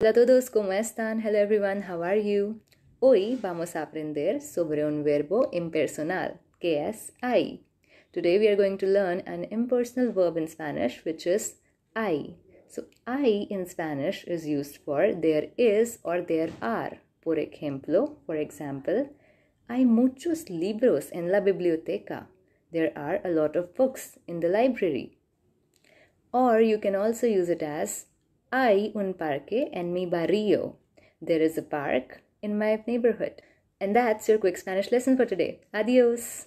Hola a todos, ¿cómo están? Hello everyone, how are you? Hoy vamos a aprender sobre un verbo impersonal, que es I. Today we are going to learn an impersonal verb in Spanish, which is I. So, I in Spanish is used for there is or there are. Por ejemplo, for example, hay muchos libros en la biblioteca. There are a lot of books in the library. Or you can also use it as Hay un parque en mi barrio. There is a park in my neighborhood. And that's your quick Spanish lesson for today. Adios!